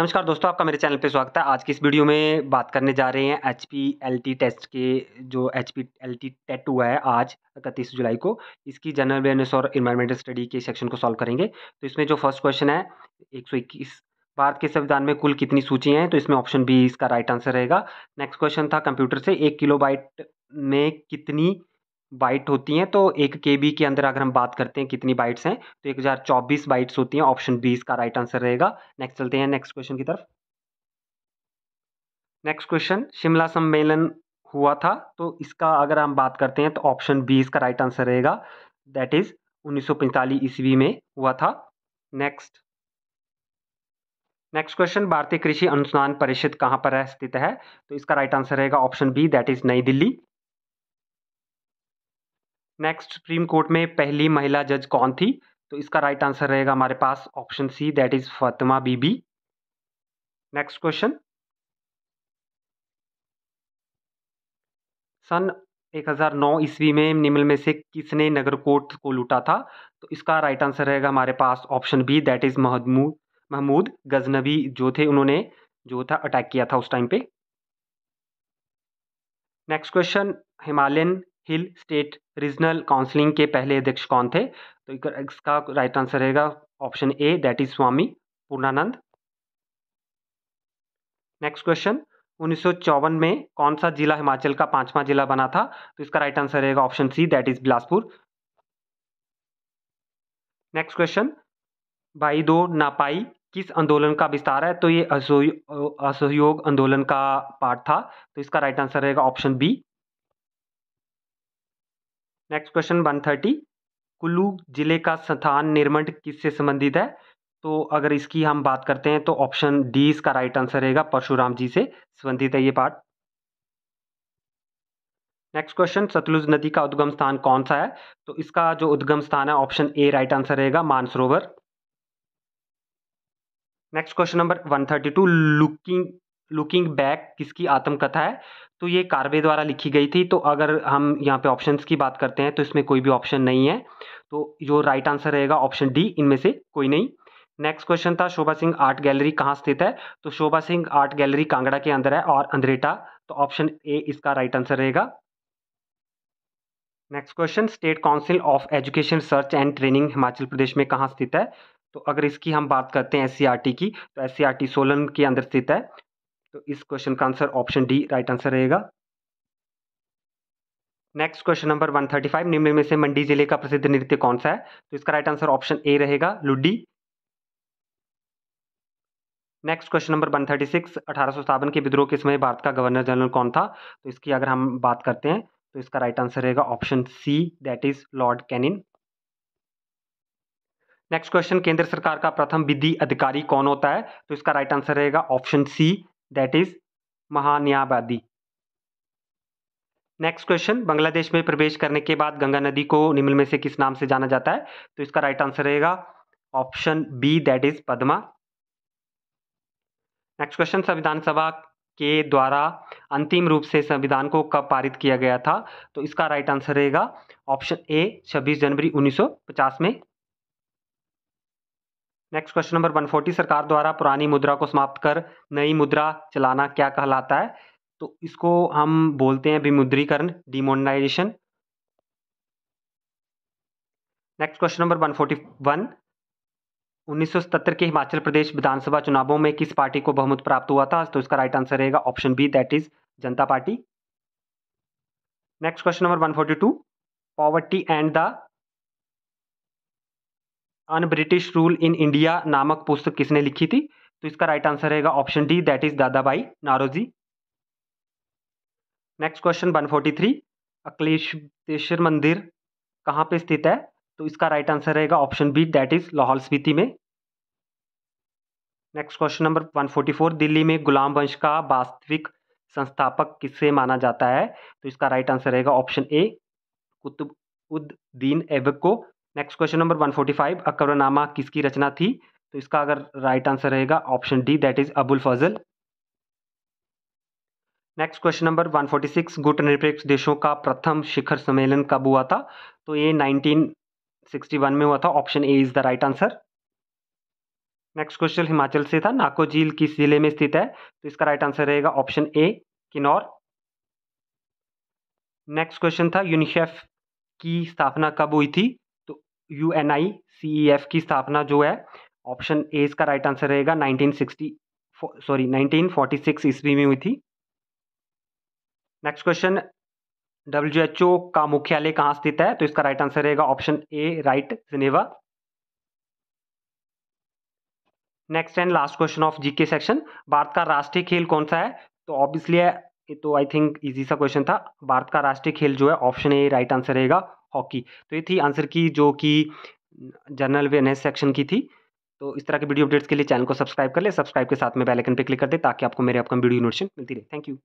नमस्कार दोस्तों आपका मेरे चैनल पे स्वागत है आज की इस वीडियो में बात करने जा रहे हैं H P L T test के जो H P L T TET हुआ है आज इकतीस जुलाई को इसकी जनरल अवेयरनेस और इन्वायरमेंटल स्टडी के सेक्शन को सॉल्व करेंगे तो इसमें जो फर्स्ट क्वेश्चन है एक सौ इक्कीस भारत के संविधान में कुल कितनी सूची हैं तो इसमें ऑप्शन बी इसका राइट आंसर रहेगा नेक्स्ट क्वेश्चन था कंप्यूटर से एक किलो में कितनी बाइट होती हैं तो एक के बी के अंदर अगर हम बात करते हैं कितनी बाइट्स हैं तो एक हज़ार चौबीस बाइट्स होती हैं ऑप्शन बी इसका राइट आंसर रहेगा नेक्स्ट चलते हैं नेक्स्ट क्वेश्चन की तरफ नेक्स्ट क्वेश्चन शिमला सम्मेलन हुआ था तो इसका अगर हम बात करते हैं तो ऑप्शन बी इसका राइट आंसर रहेगा दैट इज उन्नीस ईस्वी में हुआ था नेक्स्ट नेक्स्ट क्वेश्चन भारतीय कृषि अनुसंधान परिषद कहाँ पर है स्थित है तो इसका राइट आंसर रहेगा option B that is Nai Delhi next supreme court में पहली महिला जज कौन थी तो इसका राइट आंसर रहेगा हमारे पास option C that is Fatima Bibi next question सन 1009 ईस्वी में निम्न में से किसने नगर कोर्ट को लूटा था तो इसका राइट आंसर रहेगा हमारे पास option B that is Mahmud Mahmud Ghaznavi जो थे उन्होंने जो था अटैक किया था उस टाइम पे next question Himalayan hill state regional counselling के पहले अध्यक्ष कौन थे तो इसका राइट आंसर रहेगा option A that is Swami Purnanand next question उन्नीस में कौन सा जिला हिमाचल का पांचवा जिला बना था तो इसका राइट आंसर रहेगा option C that is Bilaspur next question भाई दो नापाई किस आंदोलन का विस्तार है तो ये असहयोग आंदोलन का पार्ट था तो इसका राइट आंसर रहेगा option B next question one thirty Kullu जिले का स्थान निर्माण किससे संबंधित है तो अगर इसकी हम बात करते हैं तो ऑप्शन डी इसका राइट आंसर रहेगा परशुराम जी से संबंधित है ये पार्ट नेक्स्ट क्वेश्चन सतलुज नदी का उद्गम स्थान कौन सा है तो इसका जो उद्गम स्थान है ऑप्शन ए राइट आंसर रहेगा Mansarovar next question number one thirty two looking looking back किसकी आत्मकथा है तो ये कार्वे द्वारा लिखी गई थी तो अगर हम यहाँ पे ऑप्शंस की बात करते हैं तो इसमें कोई भी ऑप्शन नहीं है तो जो राइट आंसर रहेगा ऑप्शन डी इनमें से कोई नहीं नेक्स्ट क्वेश्चन था शोभा सिंह आर्ट गैलरी कहाँ स्थित है तो शोभा सिंह आर्ट गैलरी कांगड़ा के अंदर है और अंधरेटा तो ऑप्शन ए इसका राइट आंसर रहेगा next question state council of education search and training Himachal Pradesh में कहाँ स्थित है तो अगर इसकी हम बात करते हैं एस की तो एस सोलन के अंदर स्थित है तो इस क्वेश्चन का answer option D right answer रहेगा नेक्स्ट क्वेश्चन नंबर 135 निम्न में से मंडी जिले का प्रसिद्ध नृत्य कौन सा है तो इसका राइट आंसर ऑप्शन ए रहेगा लुड्डी नेक्स्ट क्वेश्चन नंबर 136 अठारह के विद्रोह के समय भारत का गवर्नर जनरल कौन था तो इसकी अगर हम बात करते हैं तो इसका राइट आंसर रहेगा option C that is Lord Canning next question केंद्र सरकार का प्रथम विधि अधिकारी कौन होता है तो इसका राइट आंसर रहेगा ऑप्शन सी दैट इज महान्यायवादी नेक्स्ट क्वेश्चन बांग्लादेश में प्रवेश करने के बाद गंगा नदी को निम्न में से किस नाम से जाना जाता है तो इसका राइट आंसर रहेगा option B that is Padma next question संविधान सभा के द्वारा अंतिम रूप से संविधान को कब पारित किया गया था तो इसका राइट आंसर रहेगा ऑप्शन ए 26 जनवरी 1950 में नेक्स्ट क्वेश्चन नंबर 140 सरकार द्वारा पुरानी मुद्रा को समाप्त कर नई मुद्रा चलाना क्या कहलाता है तो इसको हम बोलते हैं विमुद्रीकरण डिमोनिटाइजेशन नेक्स्ट क्वेश्चन नंबर 141 1977 के हिमाचल प्रदेश विधानसभा चुनावों में किस पार्टी को बहुमत प्राप्त हुआ था तो इसका राइट आंसर रहेगा option B that is Janata Party next question number 142 poverty and the un British rule in India नामक पुस्तक किसने लिखी थी तो इसका राइट आंसर रहेगा option D that is Dadabhai Naoroji next question 143 अक्लेशेश्वर मंदिर कहाँ पे स्थित है तो इसका राइट आंसर रहेगा option B that is Lahaul Spiti में नेक्स्ट क्वेश्चन नंबर 144 दिल्ली में गुलाम वंश का वास्तविक संस्थापक किससे माना जाता है तो इसका राइट आंसर रहेगा ऑप्शन ए कुतुब दीन ऐबक को नेक्स्ट क्वेश्चन नंबर 145 अकबरनामा किसकी रचना थी तो इसका अगर राइट आंसर रहेगा option D that is Abul Fazal next question number 146 गुट निरपेक्ष देशों का प्रथम शिखर सम्मेलन कब हुआ था तो ये 1961 में हुआ था option A is the right answer next question Himachal से था नाको झील किस जिले में स्थित है तो इसका राइट आंसर रहेगा option A Kinnaur next question था यूनिसेफ की स्थापना कब हुई थी U N I C E F की स्थापना जो है ऑप्शन ए इसका राइट आंसर रहेगा 1960 सॉरी 1946 ईस्वी में हुई थी next question W H O का मुख्यालय कहाँ स्थित है तो इसका राइट आंसर रहेगा option A right Geneva next and last question of GK section Bharat का राष्ट्रीय खेल कौन सा है तो ऑब्वियसली तो आई थिंक इजी सा क्वेश्चन था भारत का राष्ट्रीय खेल जो है ऑप्शन ए राइट आंसर रहेगा हॉकी तो ये थी आंसर की जो कि जनरल अवेयरनेस सेक्शन की थी तो इस तरह के वीडियो अपडेट्स के लिए चैनल को सब्सक्राइब कर ले सब्सक्राइब के साथ में बेल आइकन पे क्लिक कर दे ताकि आपको मेरे अपकम वीडियो नोटिफिकेशन मिलती रहे थैंक यू